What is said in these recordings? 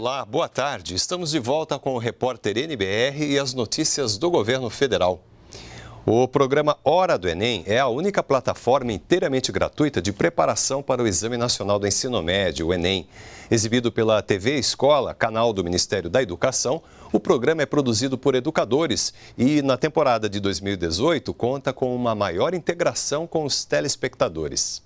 Olá, boa tarde. Estamos de volta com o repórter NBR e as notícias do governo federal. O programa Hora do Enem é a única plataforma inteiramente gratuita de preparação para o Exame Nacional do Ensino Médio, o Enem. Exibido pela TV Escola, canal do Ministério da Educação, o programa é produzido por educadores e, na temporada de 2018, conta com uma maior integração com os telespectadores.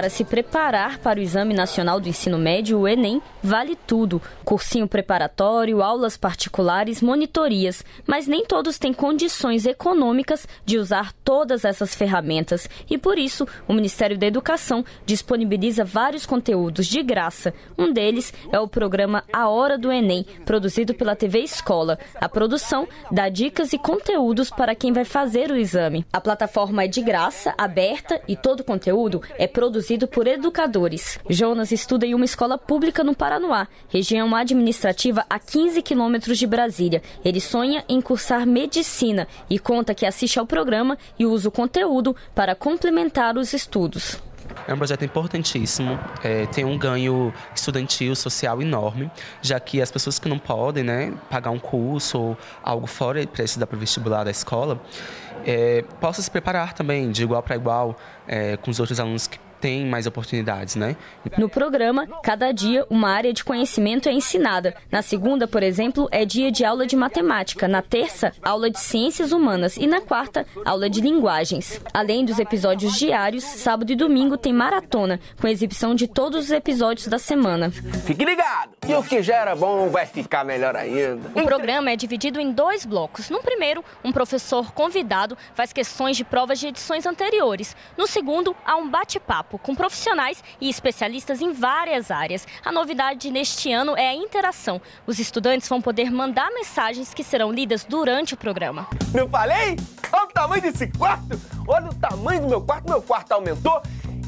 Para se preparar para o Exame Nacional do Ensino Médio, o Enem, vale tudo: cursinho preparatório, aulas particulares, monitorias. Mas nem todos têm condições econômicas de usar todas essas ferramentas e, por isso, o Ministério da Educação disponibiliza vários conteúdos de graça. Um deles é o programa A Hora do Enem, produzido pela TV Escola. A produção dá dicas e conteúdos para quem vai fazer o exame. A plataforma é de graça, aberta e todo o conteúdo é produzido por educadores. Jonas estuda em uma escola pública no Paranoá, região administrativa a 15 quilômetros de Brasília. Ele sonha em cursar medicina e conta que assiste ao programa e usa o conteúdo para complementar os estudos. É um projeto importantíssimo, é, tem um ganho estudantil, social enorme, já que as pessoas que não podem né, pagar um curso ou algo fora para estudar para o vestibular da escola, é, possam se preparar também de igual para igual é, com os outros alunos que tem mais oportunidades, né? No programa, cada dia uma área de conhecimento é ensinada. Na segunda, por exemplo, é dia de aula de matemática, na terça, aula de ciências humanas e na quarta, aula de linguagens. Além dos episódios diários, sábado e domingo tem maratona, com exibição de todos os episódios da semana. Fique ligado! E o que já era bom vai ficar melhor ainda. O programa é dividido em dois blocos. No primeiro, um professor convidado faz questões de provas de edições anteriores. No segundo, há um bate-papo papo com profissionais e especialistas em várias áreas. A novidade neste ano é a interação. Os estudantes vão poder mandar mensagens que serão lidas durante o programa. Não falei? Olha o tamanho desse quarto! Olha o tamanho do meu quarto, meu quarto aumentou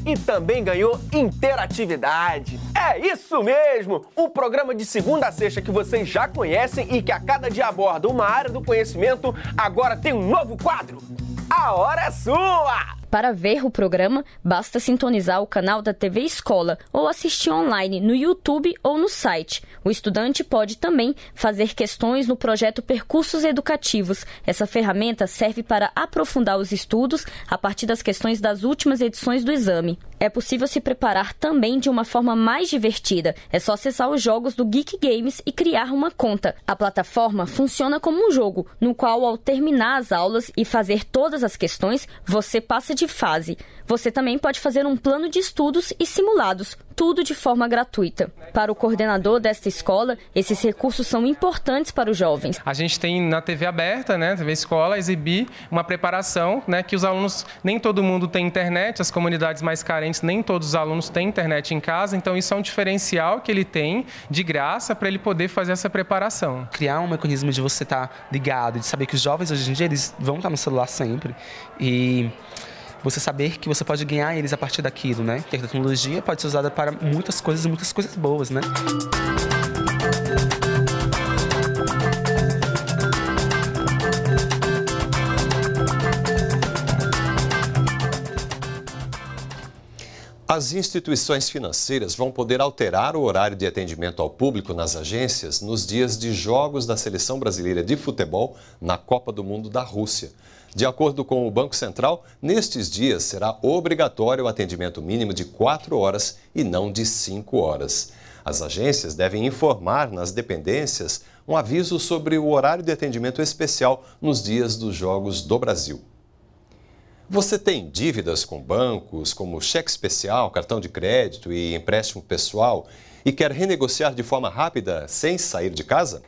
e também ganhou interatividade. É isso mesmo! O programa de segunda a sexta que vocês já conhecem e que a cada dia aborda uma área do conhecimento, agora tem um novo quadro. A hora é sua! Para ver o programa, basta sintonizar o canal da TV Escola ou assistir online no YouTube ou no site. O estudante pode também fazer questões no projeto Percursos Educativos. Essa ferramenta serve para aprofundar os estudos a partir das questões das últimas edições do exame. É possível se preparar também de uma forma mais divertida. É só acessar os jogos do Geek Games e criar uma conta. A plataforma funciona como um jogo, no qual, ao terminar as aulas e fazer todas as questões, você passa de de fase. Você também pode fazer um plano de estudos e simulados, tudo de forma gratuita. Para o coordenador desta escola, esses recursos são importantes para os jovens. A gente tem na TV aberta, né, TV Escola, exibir uma preparação, né, que os alunos, nem todo mundo tem internet, as comunidades mais carentes, nem todos os alunos têm internet em casa, então isso é um diferencial que ele tem de graça para ele poder fazer essa preparação. Criar um mecanismo de você estar tá ligado, de saber que os jovens hoje em dia eles vão estar tá no celular sempre e você saber que você pode ganhar eles a partir daquilo, né? Que a tecnologia pode ser usada para muitas coisas, muitas coisas boas, né? As instituições financeiras vão poder alterar o horário de atendimento ao público nas agências nos dias de jogos da seleção brasileira de futebol na Copa do Mundo da Rússia. De acordo com o Banco Central, nestes dias será obrigatório o atendimento mínimo de 4 horas e não de 5 horas. As agências devem informar nas dependências um aviso sobre o horário de atendimento especial nos dias dos Jogos do Brasil. Você tem dívidas com bancos, como cheque especial, cartão de crédito e empréstimo pessoal, e quer renegociar de forma rápida sem sair de casa?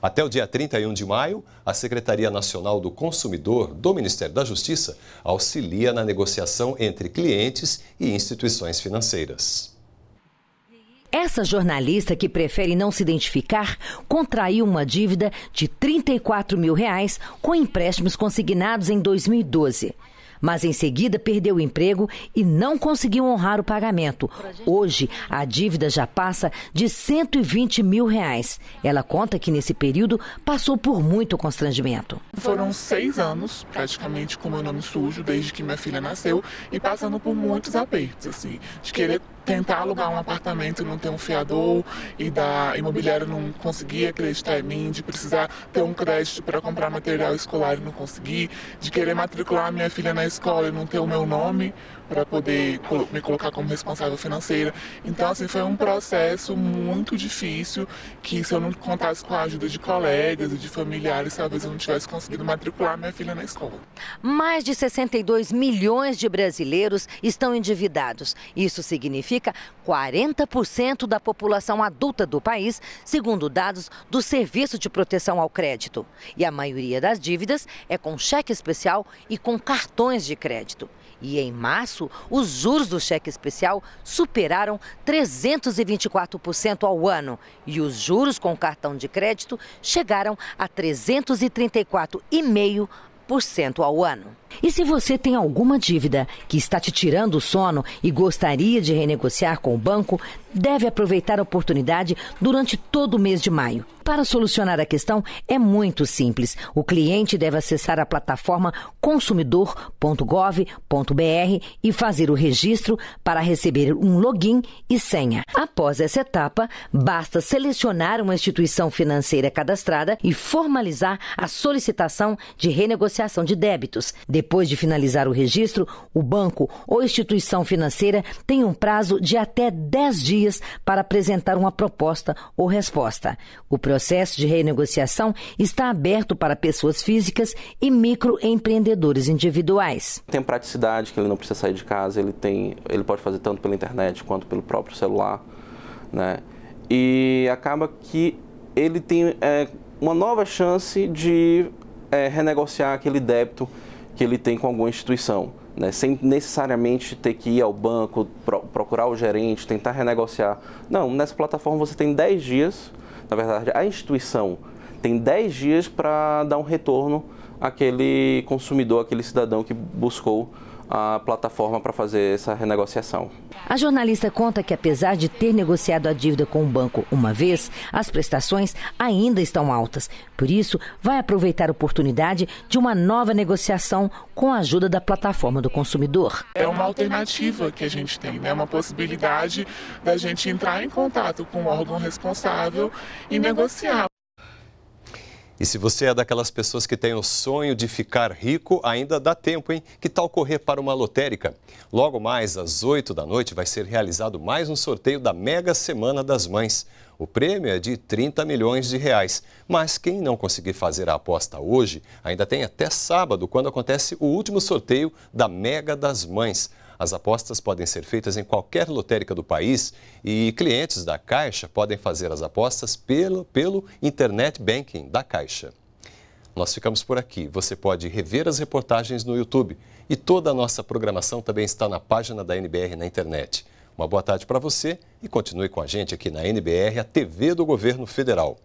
Até o dia 31 de maio, a Secretaria Nacional do Consumidor do Ministério da Justiça auxilia na negociação entre clientes e instituições financeiras. Essa jornalista que prefere não se identificar contraiu uma dívida de 34 mil reais com empréstimos consignados em 2012 mas em seguida perdeu o emprego e não conseguiu honrar o pagamento. Hoje, a dívida já passa de 120 mil reais. Ela conta que nesse período passou por muito constrangimento. Foram seis anos, praticamente, com o meu nome sujo, desde que minha filha nasceu, e passando por muitos apertos, assim, de querer tentar alugar um apartamento e não ter um fiador, e da imobiliária não conseguir acreditar em mim, de precisar ter um crédito para comprar material escolar e não conseguir, de querer matricular minha filha na escola e não ter o meu nome para poder me colocar como responsável financeira. Então, assim, foi um processo muito difícil que se eu não contasse com a ajuda de colegas e de familiares, talvez eu não tivesse conseguido matricular minha filha na escola. Mais de 62 milhões de brasileiros estão endividados. Isso significa 40% da população adulta do país, segundo dados do Serviço de Proteção ao Crédito. E a maioria das dívidas é com cheque especial e com cartões de crédito. E em março, os juros do cheque especial superaram 324% ao ano e os juros com cartão de crédito chegaram a 334,5% ao ano. E se você tem alguma dívida que está te tirando o sono e gostaria de renegociar com o banco, deve aproveitar a oportunidade durante todo o mês de maio. Para solucionar a questão é muito simples. O cliente deve acessar a plataforma consumidor.gov.br e fazer o registro para receber um login e senha. Após essa etapa, basta selecionar uma instituição financeira cadastrada e formalizar a solicitação de renegociação de débitos. Depois de finalizar o registro, o banco ou instituição financeira tem um prazo de até 10 dias dias para apresentar uma proposta ou resposta. O processo de renegociação está aberto para pessoas físicas e microempreendedores individuais. Tem praticidade que ele não precisa sair de casa, ele tem, ele pode fazer tanto pela internet quanto pelo próprio celular, né? E acaba que ele tem é, uma nova chance de é, renegociar aquele débito que ele tem com alguma instituição, né? sem necessariamente ter que ir ao banco, pro, procurar o gerente, tentar renegociar. Não, nessa plataforma você tem 10 dias, na verdade, a instituição tem 10 dias para dar um retorno àquele consumidor, àquele cidadão que buscou a plataforma para fazer essa renegociação. A jornalista conta que, apesar de ter negociado a dívida com o banco uma vez, as prestações ainda estão altas. Por isso, vai aproveitar a oportunidade de uma nova negociação com a ajuda da plataforma do consumidor. É uma alternativa que a gente tem, né? uma possibilidade da gente entrar em contato com o órgão responsável e negociar. E se você é daquelas pessoas que tem o sonho de ficar rico, ainda dá tempo, hein? Que tal correr para uma lotérica? Logo mais às 8 da noite vai ser realizado mais um sorteio da Mega Semana das Mães. O prêmio é de 30 milhões de reais. Mas quem não conseguir fazer a aposta hoje, ainda tem até sábado, quando acontece o último sorteio da Mega das Mães. As apostas podem ser feitas em qualquer lotérica do país e clientes da Caixa podem fazer as apostas pelo, pelo Internet Banking da Caixa. Nós ficamos por aqui. Você pode rever as reportagens no YouTube e toda a nossa programação também está na página da NBR na internet. Uma boa tarde para você e continue com a gente aqui na NBR, a TV do Governo Federal.